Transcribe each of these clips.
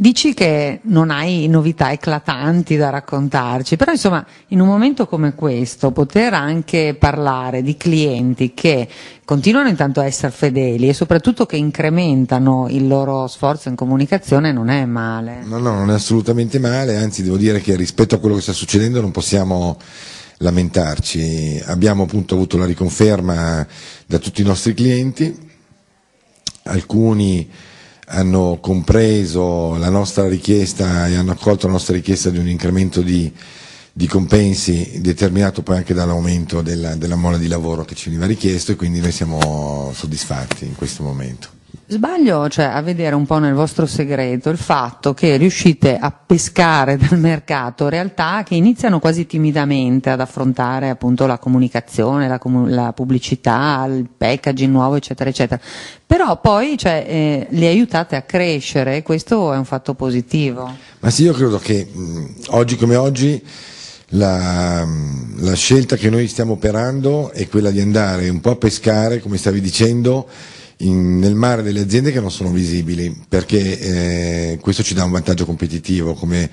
Dici che non hai novità eclatanti da raccontarci, però insomma in un momento come questo poter anche parlare di clienti che continuano intanto a essere fedeli e soprattutto che incrementano il loro sforzo in comunicazione non è male. No, no, non è assolutamente male, anzi devo dire che rispetto a quello che sta succedendo non possiamo lamentarci. Abbiamo appunto avuto la riconferma da tutti i nostri clienti, alcuni hanno compreso la nostra richiesta e hanno accolto la nostra richiesta di un incremento di, di compensi determinato poi anche dall'aumento della, della mola di lavoro che ci veniva richiesto e quindi noi siamo soddisfatti in questo momento. Sbaglio cioè, a vedere un po' nel vostro segreto il fatto che riuscite a pescare dal mercato realtà che iniziano quasi timidamente ad affrontare appunto la comunicazione, la, comu- la pubblicità, il packaging nuovo eccetera eccetera, però poi cioè, eh, le aiutate a crescere e questo è un fatto positivo. Ma sì, io credo che mh, oggi come oggi la, la scelta che noi stiamo operando è quella di andare un po' a pescare, come stavi dicendo, in, nel mare delle aziende che non sono visibili, perché eh, questo ci dà un vantaggio competitivo, come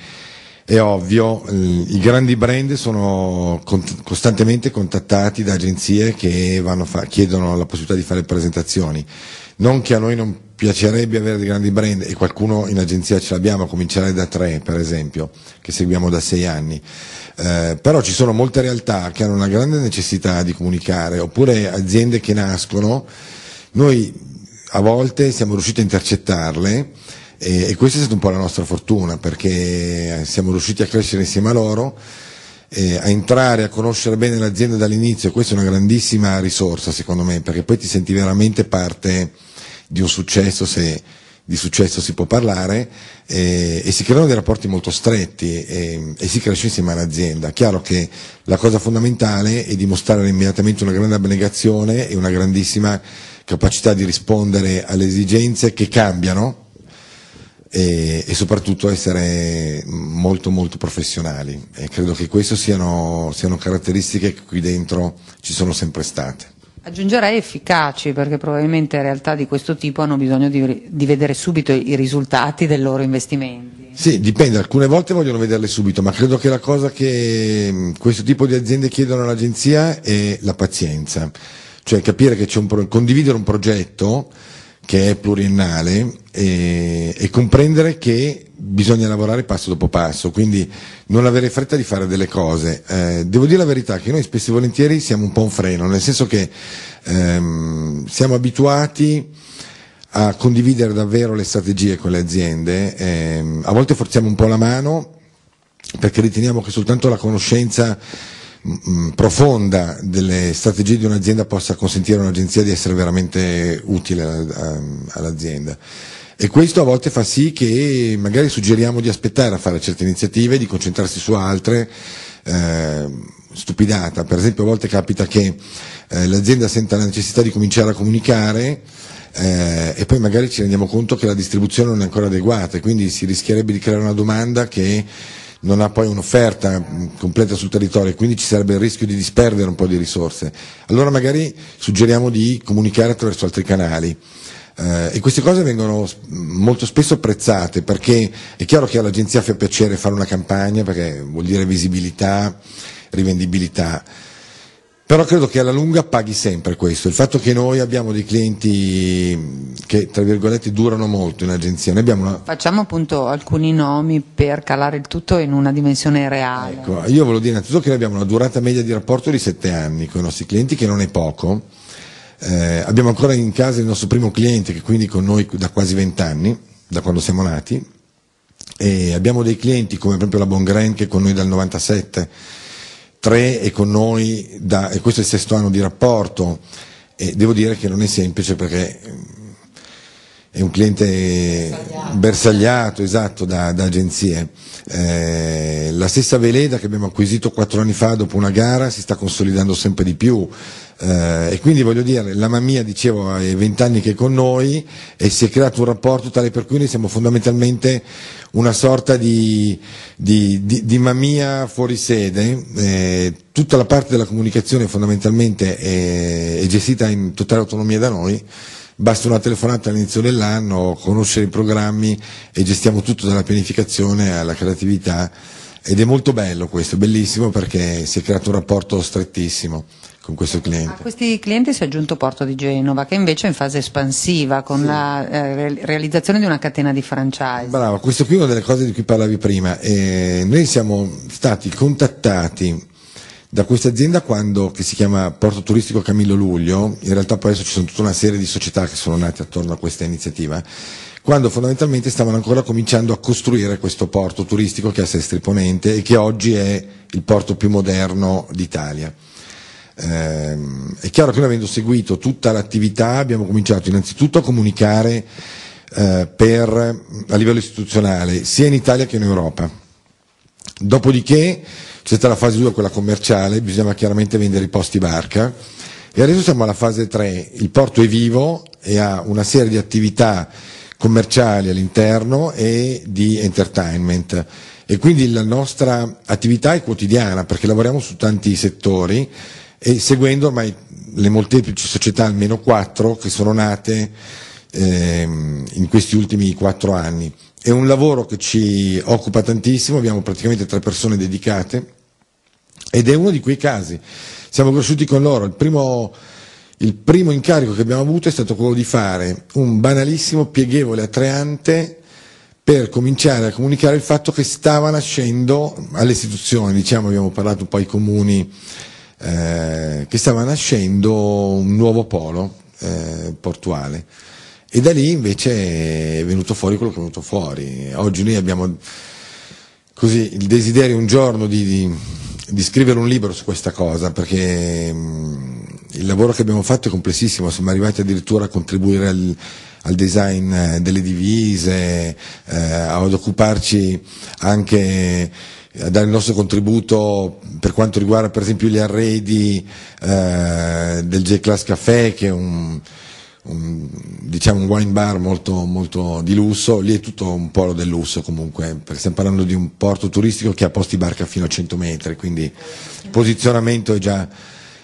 è ovvio, i grandi brand sono costantemente contattati da agenzie che chiedono la possibilità di fare presentazioni. Non che a noi non piacerebbe avere dei grandi brand e qualcuno in agenzia ce l'abbiamo, a cominciare da tre per esempio, che seguiamo da sei anni. Eh, però ci sono molte realtà che hanno una grande necessità di comunicare, oppure aziende che nascono noi a volte siamo riusciti a intercettarle e, e questa è stata un po' la nostra fortuna perché eh, siamo riusciti a crescere insieme a loro eh, a entrare, a conoscere bene l'azienda dall'inizio, e questa è una grandissima risorsa secondo me, perché poi ti senti veramente parte di un successo, se di successo si può parlare, eh, e si creano dei rapporti molto stretti eh, e si cresce insieme all'azienda. Chiaro che la cosa fondamentale è dimostrare immediatamente una grande abnegazione e una grandissima capacità di rispondere alle esigenze che cambiano e, e soprattutto essere molto molto professionali e credo che queste siano, siano caratteristiche che qui dentro ci sono sempre state. Aggiungerei efficaci perché probabilmente realtà di questo tipo hanno bisogno di, di, vedere subito i risultati dei loro investimenti. Sì, dipende, alcune volte vogliono vederle subito, ma credo che la cosa che mm, questo tipo di aziende chiedono all'agenzia è la pazienza cioè capire che c'è un pro- condividere un progetto che è pluriennale e, e, comprendere che bisogna lavorare passo dopo passo, quindi non avere fretta di fare delle cose. Eh, devo dire la verità che noi spesso e volentieri siamo un po' un freno, nel senso che ehm, siamo abituati a condividere davvero le strategie con le aziende, ehm, a volte forziamo un po' la mano perché riteniamo che soltanto la conoscenza profonda delle strategie di un'azienda possa consentire a un'agenzia di essere veramente utile all'azienda. E questo a volte fa sì che magari suggeriamo di aspettare a fare certe iniziative, di concentrarsi su altre, eh, stupidata. Per esempio a volte capita che eh, l'azienda senta la necessità di cominciare a comunicare eh, e poi magari ci rendiamo conto che la distribuzione non è ancora adeguata e quindi si rischierebbe di creare una domanda che non ha poi un'offerta mm, completa sul territorio e quindi ci sarebbe il rischio di disperdere un po' di risorse. Allora magari suggeriamo di comunicare attraverso altri canali. Eh, e queste cose vengono mm, molto spesso apprezzate perché è chiaro che all'agenzia fa piacere fare una campagna perché vuol dire visibilità, rivendibilità però credo che alla lunga paghi sempre questo, il fatto che noi abbiamo dei clienti che tra virgolette durano molto in agenzia. Una... Facciamo appunto alcuni nomi per calare il tutto in una dimensione reale. Ecco, io volevo dire innanzitutto che noi abbiamo una durata media di rapporto di 7 anni con i nostri clienti, che non è poco. Eh, abbiamo ancora in casa il nostro primo cliente che quindi con noi da quasi 20 anni, da quando siamo nati. E abbiamo dei clienti come per esempio la Bongren che è con noi dal 97 tre e con noi, da, e questo è il sesto anno di rapporto, e devo dire che non è semplice perché è un cliente bersagliato, bersagliato esatto, da, da agenzie. Eh, la stessa Veleda che abbiamo acquisito quattro anni fa dopo una gara si sta consolidando sempre di più. Eh, e quindi voglio dire, la Mamma dicevo, ha vent'anni che è con noi e si è creato un rapporto tale per cui noi siamo fondamentalmente una sorta di, di, di, di Mamma fuori sede. Eh, tutta la parte della comunicazione fondamentalmente è, è gestita in totale autonomia da noi basta una telefonata all'inizio dell'anno, conoscere i programmi e gestiamo tutto dalla pianificazione alla creatività ed è molto bello questo, bellissimo perché si è creato un rapporto strettissimo con questo cliente. A questi clienti si è aggiunto Porto di Genova che invece è in fase espansiva con sì. la eh, realizzazione di una catena di franchise. Bravo, questo qui è una delle cose di cui parlavi prima. Eh, noi siamo stati contattati da questa azienda quando, che si chiama Porto Turistico Camillo Luglio, in realtà poi adesso ci sono tutta una serie di società che sono nate attorno a questa iniziativa, quando fondamentalmente stavano ancora cominciando a costruire questo porto turistico che è a Sestri Ponente e che oggi è il porto più moderno d'Italia. Eh, è chiaro che noi avendo seguito tutta l'attività abbiamo cominciato innanzitutto a comunicare eh, per, a livello istituzionale sia in Italia che in Europa Dopodiché c'è stata la fase 2, quella commerciale, bisognava chiaramente vendere i posti barca e adesso siamo alla fase 3, il porto è vivo e ha una serie di attività commerciali all'interno e di entertainment e quindi la nostra attività è quotidiana perché lavoriamo su tanti settori e seguendo ormai le molteplici società, almeno quattro, che sono nate ehm, in questi ultimi quattro anni. È un lavoro che ci occupa tantissimo, abbiamo praticamente tre persone dedicate ed è uno di quei casi. Siamo cresciuti con loro. Il primo, il primo incarico che abbiamo avuto è stato quello di fare un banalissimo pieghevole a tre ante per cominciare a comunicare il fatto che stava nascendo alle istituzioni, diciamo abbiamo parlato poi ai comuni, eh, che stava nascendo un nuovo polo eh, portuale. E da lì invece è venuto fuori quello che è venuto fuori. Oggi noi abbiamo così il desiderio un giorno di, di, di scrivere un libro su questa cosa, perché mh, mm, il lavoro che abbiamo fatto è complessissimo, siamo arrivati addirittura a contribuire al, al design eh, delle divise, eh, ad occuparci anche eh, a dare il nostro contributo per quanto riguarda per esempio gli arredi eh, del J-Class Café che è un un, diciamo un wine bar molto, molto, di lusso, lì è tutto un polo del lusso comunque, perché stiamo parlando di un porto turistico che ha posti barca fino a 100 metri, quindi il posizionamento è già,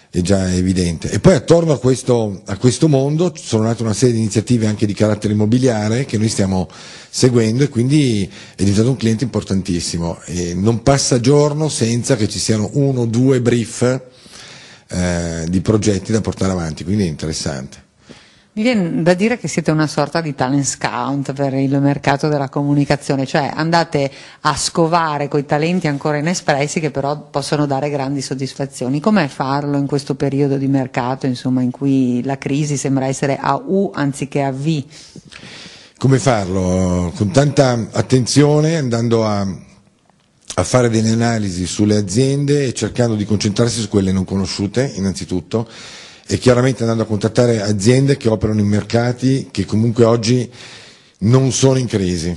è già evidente. E poi attorno a questo, a questo mondo sono nate una serie di iniziative anche di carattere immobiliare che noi stiamo seguendo e quindi è diventato un cliente importantissimo. E non passa giorno senza che ci siano uno o due brief eh, di progetti da portare avanti, quindi è interessante. Mi viene da dire che siete una sorta di talent scout per il mercato della comunicazione, cioè andate a scovare quei talenti ancora inespressi che però possono dare grandi soddisfazioni. Com'è farlo in questo periodo di mercato, insomma, in cui la crisi sembra essere a U anziché a V? Come farlo? Con tanta attenzione, andando a, a fare delle analisi sulle aziende e cercando di concentrarsi su quelle non conosciute, innanzitutto, e chiaramente andando a contattare aziende che operano in mercati che comunque oggi non sono in crisi,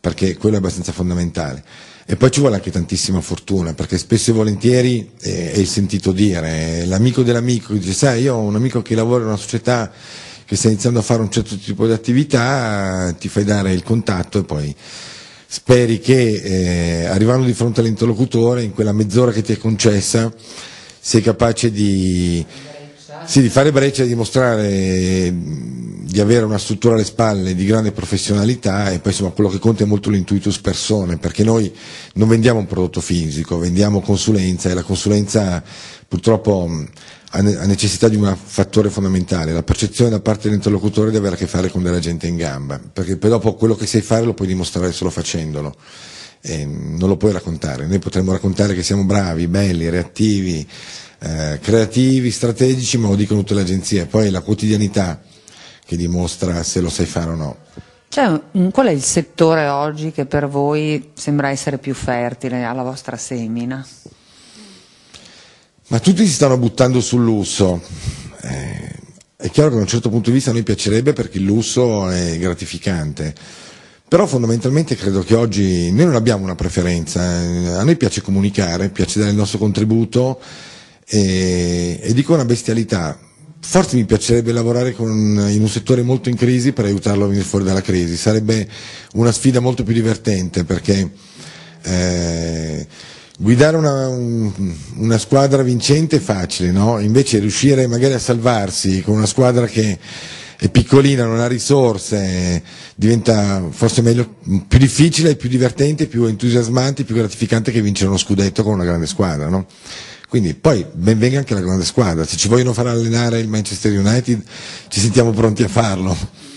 perché quello è abbastanza fondamentale. E poi ci vuole anche tantissima fortuna, perché spesso e volentieri eh, è, il sentito dire, eh, l'amico dell'amico dice, sai, io ho un amico che lavora in una società che sta iniziando a fare un certo tipo di attività, ti fai dare il contatto e poi speri che eh, arrivando di fronte all'interlocutore, in quella mezz'ora che ti è concessa, sei capace di sì, di fare breccia e dimostrare eh, di avere una struttura alle spalle di grande professionalità e poi insomma quello che conta è molto l'intuitus persone, perché noi non vendiamo un prodotto fisico, vendiamo consulenza e la consulenza purtroppo mm, ha necessità di un fattore fondamentale, la percezione da parte dell'interlocutore di avere a che fare con della gente in gamba, perché poi dopo quello che sai fare lo puoi dimostrare solo facendolo. E non lo puoi raccontare, noi potremmo raccontare che siamo bravi, belli, reattivi, eh, creativi, strategici, ma lo dicono tutte le agenzie, poi è la quotidianità che dimostra se lo sai fare o no. Cioè, mm, qual è il settore oggi che per voi sembra essere più fertile alla vostra semina? Ma tutti si stanno buttando sul lusso. Eh, è chiaro che da un certo punto di vista a noi piacerebbe perché il lusso è gratificante. Però fondamentalmente credo che oggi noi non abbiamo una preferenza, eh. a noi piace comunicare, piace dare il nostro contributo e, eh, e dico una bestialità, forse mi piacerebbe lavorare con, in un settore molto in crisi per aiutarlo a venire fuori dalla crisi, sarebbe una sfida molto più divertente perché eh, guidare una, un, una, squadra vincente è facile, no? invece riuscire magari a salvarsi con una squadra che è piccolina, non ha risorse, diventa forse meglio, più difficile, più divertente, più entusiasmante, più gratificante che vincere uno scudetto con una grande squadra. No? Quindi poi benvenga anche la grande squadra, se ci vogliono far allenare il Manchester United ci sentiamo pronti a farlo.